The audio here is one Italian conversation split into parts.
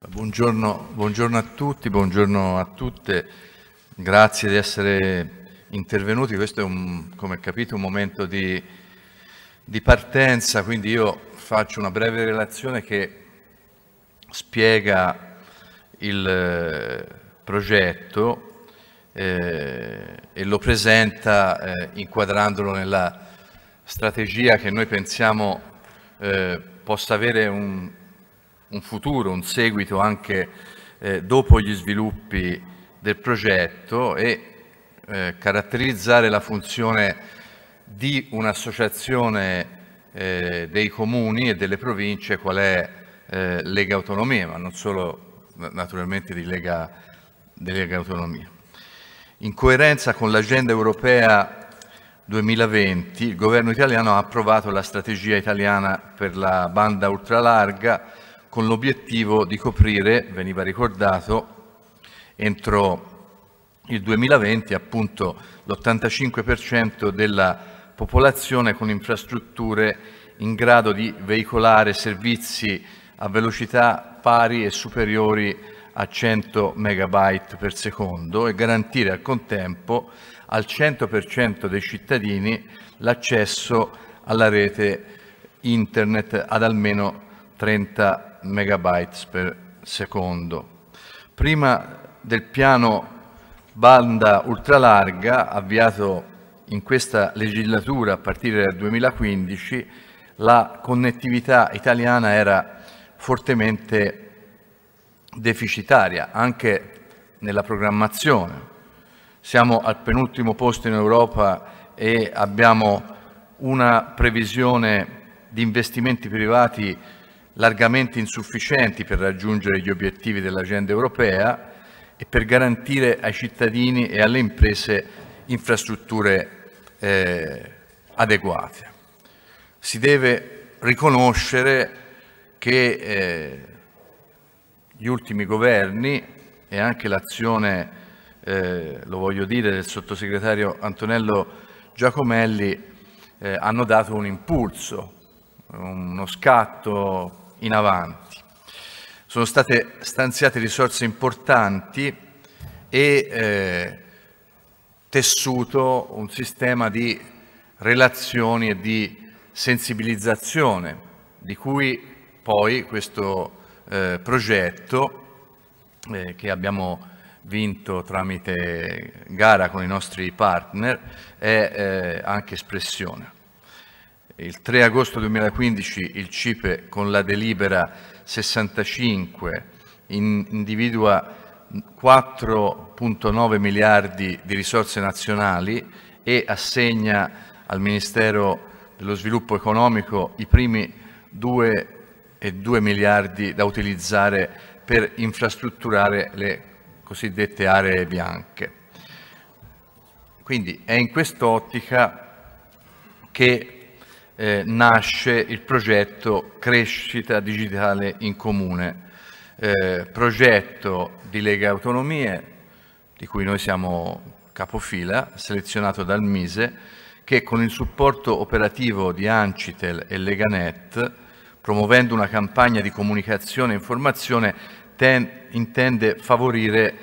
Buongiorno, buongiorno, a tutti, buongiorno a tutte, grazie di essere intervenuti, questo è un, come capite un momento di, di, partenza, quindi io faccio una breve relazione che spiega il eh, progetto eh, e lo presenta eh, inquadrandolo nella strategia che noi pensiamo eh, possa avere un, un futuro, un seguito anche eh, dopo gli sviluppi del progetto e eh, caratterizzare la funzione di un'associazione eh, dei comuni e delle province qual è eh, Lega Autonomia, ma non solo naturalmente di Lega, di Lega Autonomia. In coerenza con l'agenda europea 2020 il governo italiano ha approvato la strategia italiana per la banda ultralarga con l'obiettivo di coprire, veniva ricordato, entro il 2020 appunto l'85% della popolazione con infrastrutture in grado di veicolare servizi a velocità pari e superiori a 100 megabyte per secondo e garantire al contempo al 100% dei cittadini l'accesso alla rete internet ad almeno 30 megabytes per secondo. Prima del piano banda ultralarga avviato in questa legislatura a partire dal 2015, la connettività italiana era fortemente deficitaria anche nella programmazione. Siamo al penultimo posto in Europa e abbiamo una previsione di investimenti privati largamente insufficienti per raggiungere gli obiettivi dell'agenda europea e per garantire ai cittadini e alle imprese infrastrutture eh, adeguate. Si deve riconoscere che eh, gli ultimi governi e anche l'azione, eh, lo voglio dire, del sottosegretario Antonello Giacomelli eh, hanno dato un impulso, uno scatto in avanti. Sono state stanziate risorse importanti e eh, tessuto un sistema di relazioni e di sensibilizzazione di cui poi questo eh, progetto eh, che abbiamo vinto tramite gara con i nostri partner è eh, anche espressione. Il 3 agosto 2015 il CIPE con la delibera 65 individua 4.9 miliardi di risorse nazionali e assegna al Ministero dello Sviluppo Economico i primi 2,2 miliardi da utilizzare per infrastrutturare le cosiddette aree bianche. Quindi è in quest'ottica che eh, nasce il progetto Crescita Digitale in Comune, eh, progetto di Lega Autonomie, di cui noi siamo capofila, selezionato dal Mise, che con il supporto operativo di Ancitel e Leganet, promuovendo una campagna di comunicazione e informazione, intende favorire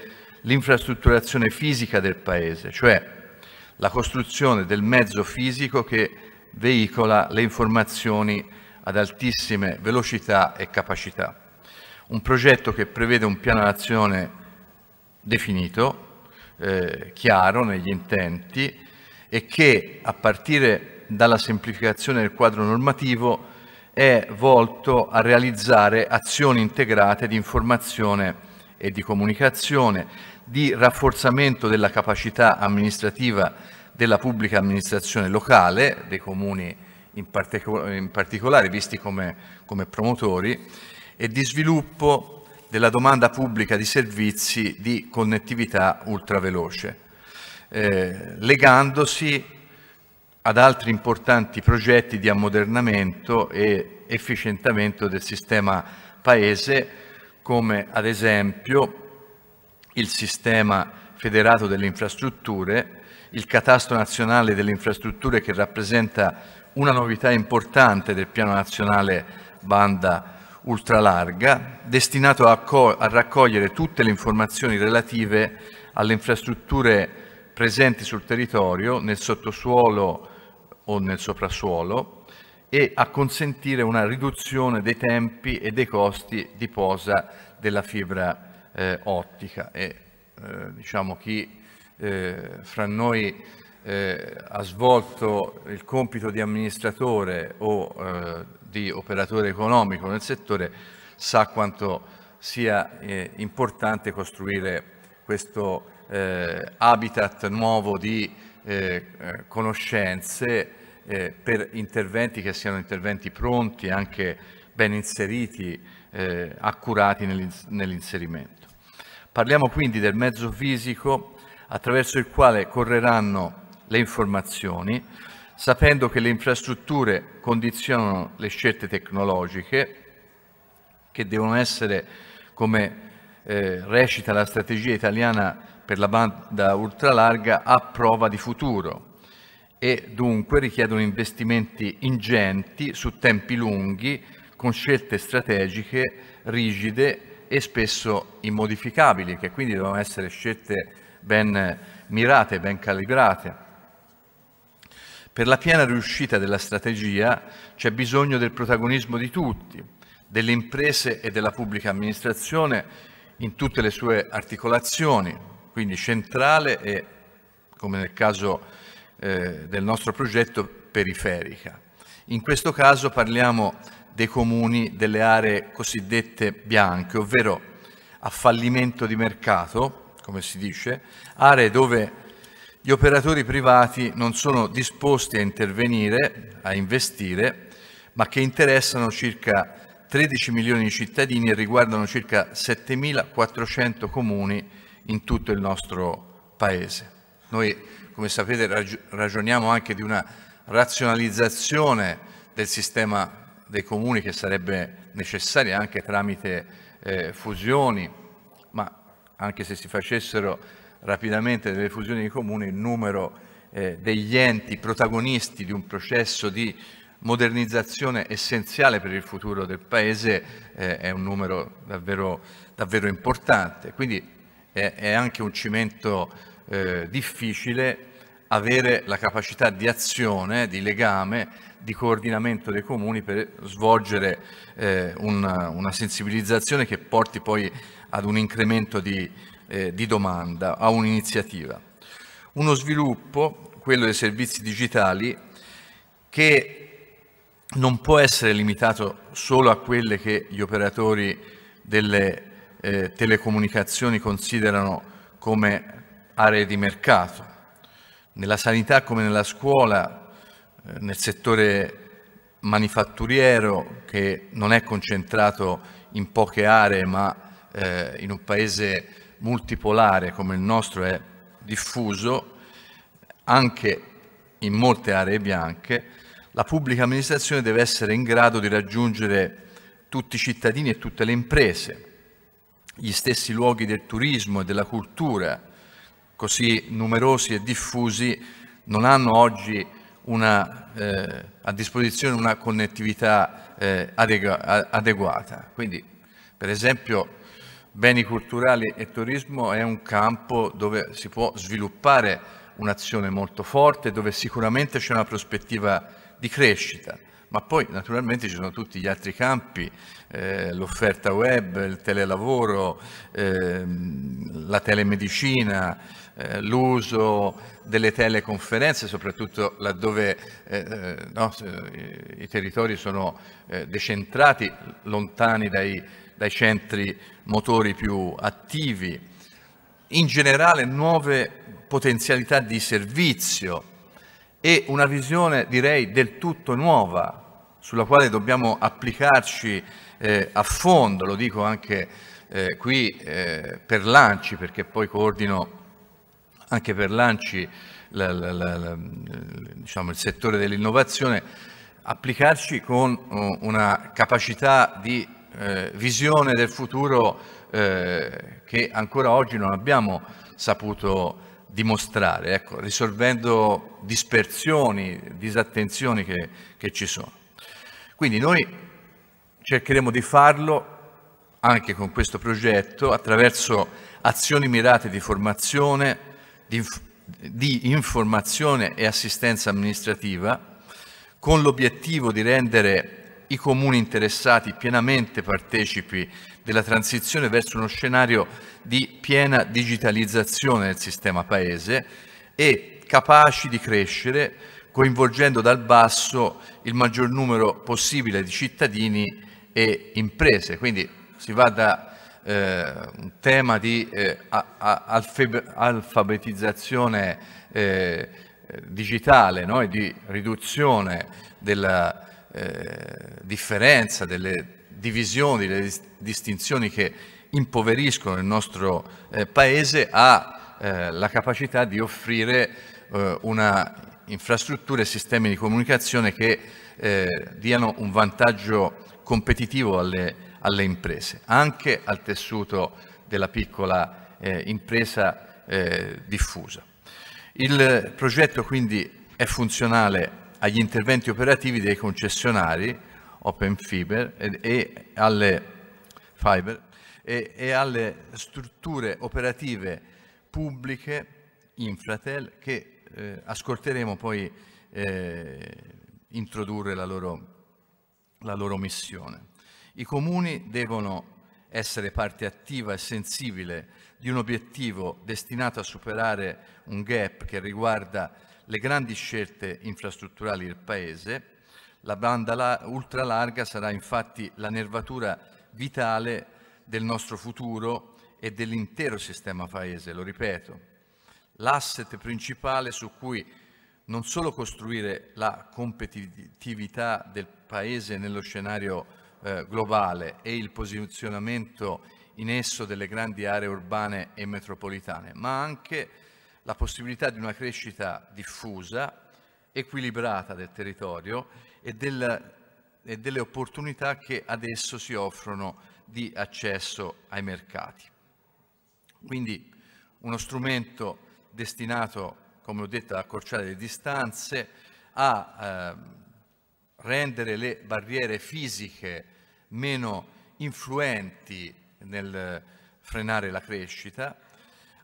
l'infrastrutturazione fisica del Paese, cioè la costruzione del mezzo fisico che veicola le informazioni ad altissime velocità e capacità. Un progetto che prevede un piano d'azione definito, eh, chiaro negli intenti e che a partire dalla semplificazione del quadro normativo è volto a realizzare azioni integrate di informazione e di comunicazione, di rafforzamento della capacità amministrativa della pubblica amministrazione locale, dei comuni in, partico in particolare visti come, come promotori, e di sviluppo della domanda pubblica di servizi di connettività ultraveloce, eh, legandosi ad altri importanti progetti di ammodernamento e efficientamento del sistema paese, come ad esempio il sistema federato delle infrastrutture il catasto Nazionale delle Infrastrutture che rappresenta una novità importante del Piano Nazionale Banda Ultralarga, destinato a, a raccogliere tutte le informazioni relative alle infrastrutture presenti sul territorio, nel sottosuolo o nel soprasuolo e a consentire una riduzione dei tempi e dei costi di posa della fibra eh, ottica. E, eh, diciamo, chi eh, fra noi eh, ha svolto il compito di amministratore o eh, di operatore economico nel settore sa quanto sia eh, importante costruire questo eh, habitat nuovo di conoscenze per interventi che siano interventi pronti, anche ben inseriti, eh, accurati nell'inserimento. Parliamo quindi del mezzo fisico attraverso il quale correranno le informazioni, sapendo che le infrastrutture condizionano le scelte tecnologiche che devono essere, come eh, recita la strategia italiana per la banda ultralarga, a prova di futuro e dunque richiedono investimenti ingenti su tempi lunghi con scelte strategiche rigide e spesso immodificabili, che quindi devono essere scelte ben eh, mirate, ben calibrate. Per la piena riuscita della strategia c'è bisogno del protagonismo di tutti, delle imprese e della pubblica amministrazione in tutte le sue articolazioni, quindi centrale e, come nel caso eh, del nostro progetto, periferica. In questo caso parliamo dei comuni delle aree cosiddette bianche, ovvero a fallimento di mercato, come si dice, aree dove gli operatori privati non sono disposti a intervenire, a investire, ma che interessano circa 13 milioni di cittadini e riguardano circa 7.400 comuni in tutto il nostro Paese. Noi, come sapete, ragioniamo anche di una razionalizzazione del sistema dei comuni che sarebbe necessaria anche tramite eh, fusioni, anche se si facessero rapidamente delle fusioni di comuni, il numero eh, degli enti protagonisti di un processo di modernizzazione essenziale per il futuro del Paese eh, è un numero davvero, davvero importante. Quindi è, è, anche un cimento eh, difficile avere la capacità di azione, di legame, di coordinamento dei comuni per svolgere eh, una, una sensibilizzazione che porti poi ad un incremento di, eh, di domanda, a un'iniziativa. Uno sviluppo, quello dei servizi digitali, che non può essere limitato solo a quelle che gli operatori delle eh, telecomunicazioni considerano come aree di mercato. Nella sanità come nella scuola, eh, nel settore manifatturiero che non è concentrato in poche aree ma eh, in un paese multipolare come il nostro è diffuso, anche in molte aree bianche, la pubblica amministrazione deve essere in grado di raggiungere tutti i cittadini e tutte le imprese, gli stessi luoghi del turismo e della cultura, così numerosi e diffusi, non hanno oggi una, eh, a disposizione una connettività eh, adegu adeguata. Quindi, per esempio, beni culturali e turismo è un campo dove si può sviluppare un'azione molto forte, dove sicuramente c'è una prospettiva di crescita ma poi naturalmente ci sono tutti gli altri campi, eh, l'offerta web, il telelavoro, eh, la telemedicina, eh, l'uso delle teleconferenze, soprattutto laddove eh, eh, no, i territori sono eh, decentrati, lontani dai dai centri motori più attivi, in generale nuove potenzialità di servizio e una visione direi del tutto nuova sulla quale dobbiamo applicarci eh, a fondo, lo dico anche eh, qui eh, per Lanci perché poi coordino anche per Lanci la, la, la, diciamo, il settore dell'innovazione, applicarci con oh, una capacità di eh, visione del futuro eh, che ancora oggi non abbiamo saputo dimostrare, ecco, risolvendo dispersioni, disattenzioni che, che ci sono. Quindi noi cercheremo di farlo anche con questo progetto attraverso azioni mirate di formazione, di, di informazione e assistenza amministrativa, con l'obiettivo di rendere i comuni interessati pienamente partecipi della transizione verso uno scenario di piena digitalizzazione del sistema paese e capaci di crescere coinvolgendo dal basso il maggior numero possibile di cittadini e imprese. Quindi si va da eh, un tema di eh, alfabetizzazione eh, digitale no? e di riduzione della eh, differenza, delle divisioni, delle distinzioni che impoveriscono il nostro eh, Paese, ha eh, la capacità di offrire eh, una infrastruttura e sistemi di comunicazione che eh, diano un vantaggio competitivo alle, alle, imprese, anche al tessuto della piccola impresa diffusa. Il progetto quindi è funzionale agli interventi operativi dei concessionari Open Fiber e, e, alle, fiber, e, e alle, strutture operative pubbliche Infratel che eh, ascolteremo poi eh, introdurre la loro, la loro missione. I comuni devono essere parte attiva e sensibile di un obiettivo destinato a superare un gap che riguarda le grandi scelte infrastrutturali del Paese. La banda ultralarga sarà infatti la nervatura vitale del nostro futuro e dell'intero sistema Paese, lo ripeto. L'asset principale su cui non solo costruire la competitività del Paese nello scenario eh, globale e il posizionamento in esso delle grandi aree urbane e metropolitane, ma anche la possibilità di una crescita diffusa, equilibrata del territorio e, del, e delle opportunità che adesso si offrono di accesso ai mercati. Quindi uno strumento destinato, come ho detto, ad accorciare le distanze, a eh, rendere le barriere fisiche meno influenti nel frenare la crescita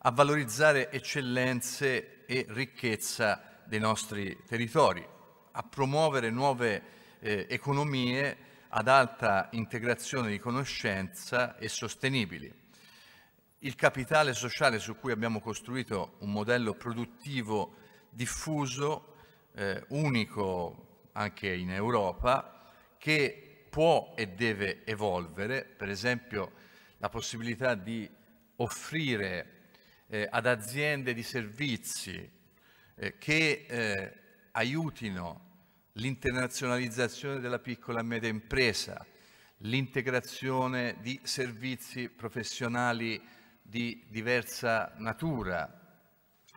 a valorizzare eccellenze e ricchezza dei nostri territori, a promuovere nuove eh, economie ad alta integrazione di conoscenza e sostenibili. Il capitale sociale su cui abbiamo costruito un modello produttivo diffuso, eh, unico anche in Europa, che può e deve evolvere, per esempio la possibilità di offrire eh, ad aziende di servizi eh, che eh, aiutino l'internazionalizzazione della piccola e media impresa, l'integrazione di servizi professionali di diversa natura,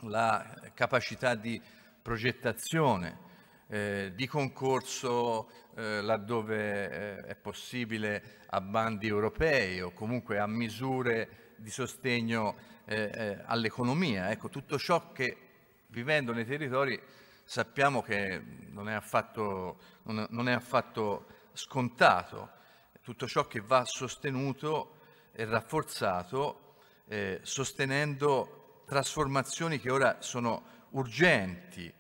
la capacità di progettazione, eh, di concorso eh, laddove eh, è possibile a bandi europei o comunque a misure di sostegno eh, eh, all'economia. Ecco, tutto ciò che vivendo nei territori sappiamo che non è, affatto, non, non è affatto, scontato, tutto ciò che va sostenuto e rafforzato eh, sostenendo trasformazioni che ora sono urgenti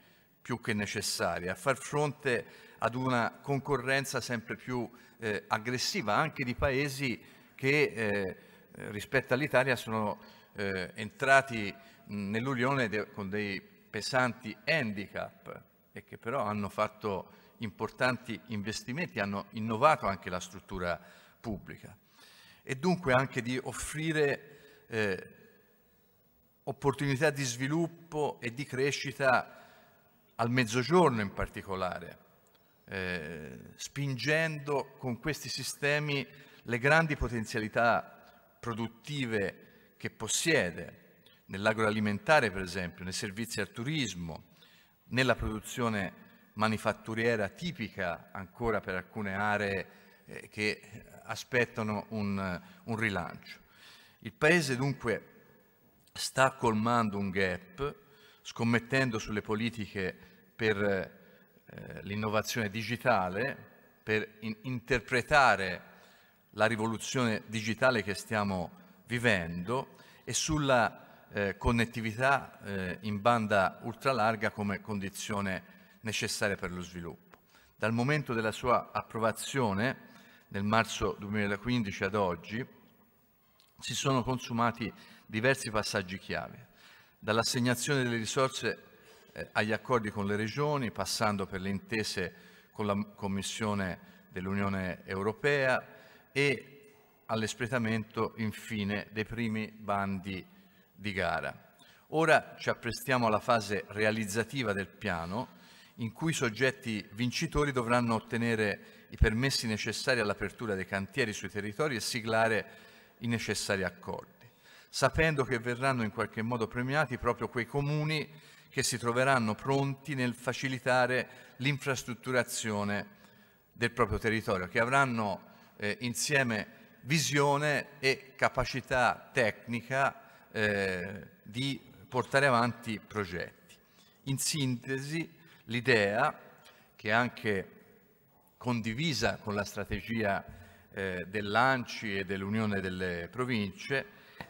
più che necessarie, a far fronte ad una concorrenza sempre più eh, aggressiva anche di paesi che eh, rispetto all'Italia sono eh, entrati nell'Unione con dei pesanti handicap e che però hanno fatto importanti investimenti, hanno innovato anche la struttura pubblica e dunque anche di offrire eh, opportunità di sviluppo e di crescita al mezzogiorno in particolare, eh, spingendo con questi sistemi le grandi potenzialità produttive che possiede, nell'agroalimentare per esempio, nei servizi al turismo, nella produzione manifatturiera tipica ancora per alcune aree eh, che aspettano un, eh, un rilancio. Il Paese dunque sta colmando un gap, scommettendo sulle politiche per eh, l'innovazione digitale, per in interpretare la rivoluzione digitale che stiamo vivendo e sulla eh, connettività eh, in banda ultralarga come condizione necessaria per lo sviluppo. Dal momento della sua approvazione, nel marzo 2015 ad oggi, si sono consumati diversi passaggi chiave, dall'assegnazione delle risorse eh, agli accordi con le regioni, passando per le intese con la Commissione dell'Unione Europea e all'espletamento infine dei primi bandi di gara. Ora ci apprestiamo alla fase realizzativa del piano in cui i soggetti vincitori dovranno ottenere i permessi necessari all'apertura dei cantieri sui territori e siglare i necessari accordi, sapendo che verranno in qualche modo premiati proprio quei comuni che si troveranno pronti nel facilitare l'infrastrutturazione del proprio territorio, che avranno eh, insieme visione e capacità tecnica eh, di portare avanti progetti. In sintesi, l'idea, che è anche condivisa con la strategia eh, dell'ANCI e dell'Unione delle Province,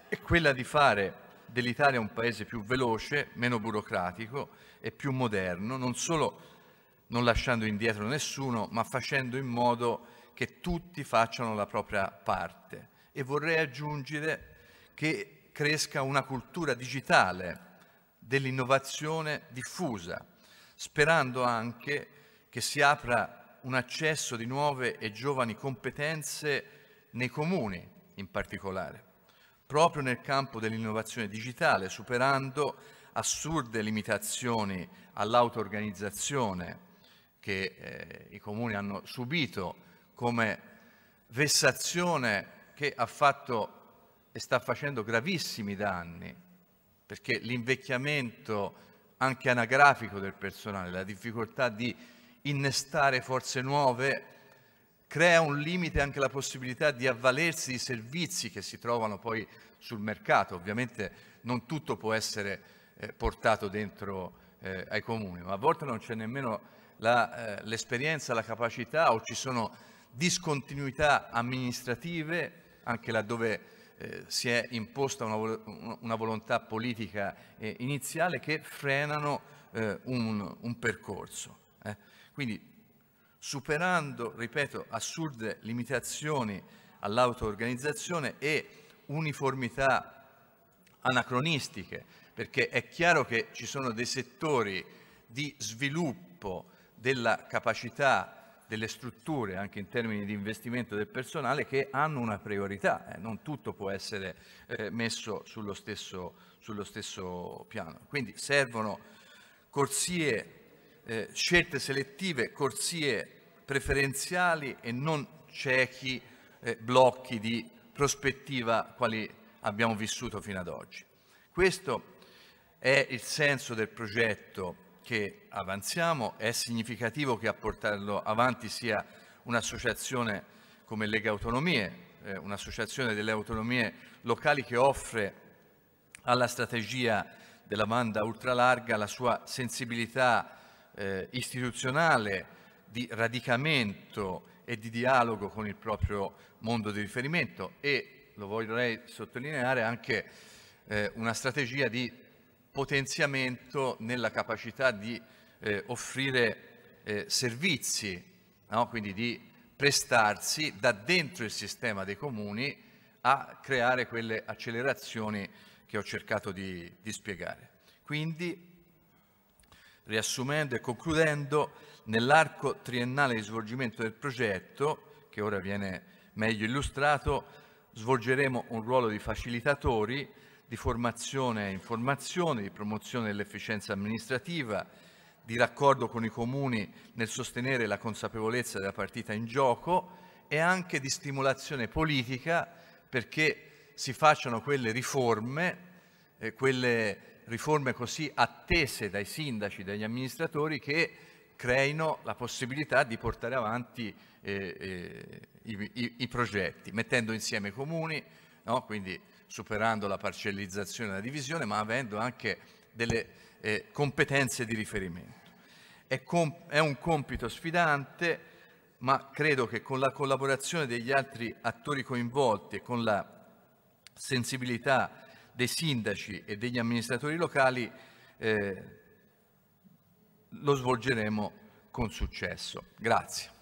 è quella di fare dell'Italia un paese più veloce, meno burocratico e più moderno, non solo non lasciando indietro nessuno, ma facendo in modo che tutti facciano la propria parte e vorrei aggiungere che cresca una cultura digitale dell'innovazione diffusa, sperando anche che si apra un accesso di nuove e giovani competenze nei comuni in particolare, proprio nel campo dell'innovazione digitale, superando assurde limitazioni all'auto-organizzazione che eh, i comuni hanno subito come vessazione che ha fatto e sta facendo gravissimi danni, perché l'invecchiamento anche anagrafico del personale, la difficoltà di innestare forze nuove, crea un limite anche alla possibilità di avvalersi di servizi che si trovano poi sul mercato. Ovviamente non tutto può essere eh, portato dentro eh, ai comuni, ma a volte non c'è nemmeno l'esperienza, la, eh, la capacità o ci sono discontinuità amministrative, anche laddove eh, si è imposta una, una volontà politica eh, iniziale, che frenano eh, un, un, percorso. Eh. Quindi superando, ripeto, assurde limitazioni all'auto-organizzazione e uniformità anacronistiche, perché è chiaro che ci sono dei settori di sviluppo della capacità delle strutture, anche in termini di investimento del personale, che hanno una priorità, eh, non tutto può essere eh, messo sullo stesso, sullo stesso, piano. Quindi servono corsie, eh, scelte selettive, corsie preferenziali e non ciechi eh, blocchi di prospettiva quali abbiamo vissuto fino ad oggi. Questo è il senso del progetto che avanziamo, è significativo che a portarlo avanti sia un'associazione come Lega Autonomie, eh, un'associazione delle autonomie locali che offre alla strategia della banda ultralarga la sua sensibilità eh, istituzionale di radicamento e di dialogo con il proprio mondo di riferimento e, lo vorrei sottolineare, anche eh, una strategia di potenziamento nella capacità di eh, offrire eh, servizi, no? quindi di prestarsi da dentro il sistema dei comuni a creare quelle accelerazioni che ho cercato di, di spiegare. Quindi, riassumendo e concludendo, nell'arco triennale di svolgimento del progetto, che ora viene meglio illustrato, svolgeremo un ruolo di facilitatori di formazione e informazione, di promozione dell'efficienza amministrativa, di raccordo con i comuni nel sostenere la consapevolezza della partita in gioco e anche di stimolazione politica perché si facciano quelle riforme, eh, quelle riforme così attese dai sindaci, dagli amministratori che creino la possibilità di portare avanti eh, eh, i, i, i, progetti, mettendo insieme i comuni, no? quindi superando la parcellizzazione e la divisione, ma avendo anche delle eh, competenze di riferimento. È, è un compito sfidante, ma credo che con la collaborazione degli altri attori coinvolti e con la sensibilità dei sindaci e degli amministratori locali eh, lo svolgeremo con successo. Grazie.